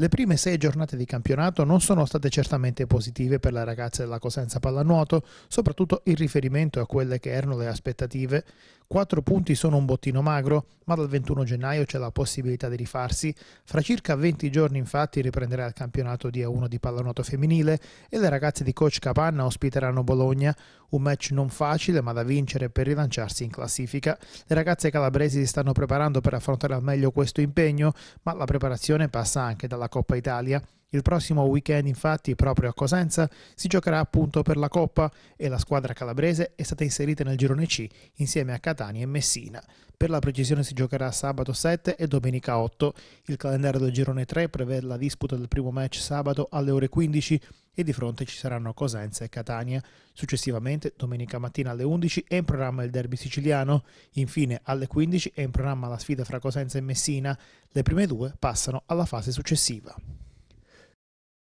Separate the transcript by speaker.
Speaker 1: Le prime sei giornate di campionato non sono state certamente positive per le ragazze della Cosenza Pallanuoto, soprattutto in riferimento a quelle che erano le aspettative. Quattro punti sono un bottino magro, ma dal 21 gennaio c'è la possibilità di rifarsi. Fra circa 20 giorni infatti riprenderà il campionato di A1 di pallanuoto femminile e le ragazze di coach Capanna ospiteranno Bologna, un match non facile ma da vincere per rilanciarsi in classifica. Le ragazze calabresi si stanno preparando per affrontare al meglio questo impegno, ma la preparazione passa anche dalla Coppa Italia il prossimo weekend infatti proprio a Cosenza si giocherà appunto per la Coppa e la squadra calabrese è stata inserita nel girone C insieme a Catania e Messina. Per la precisione si giocherà sabato 7 e domenica 8. Il calendario del girone 3 prevede la disputa del primo match sabato alle ore 15 e di fronte ci saranno Cosenza e Catania. Successivamente domenica mattina alle 11 è in programma il derby siciliano, infine alle 15 è in programma la sfida fra Cosenza e Messina. Le prime due passano alla fase successiva.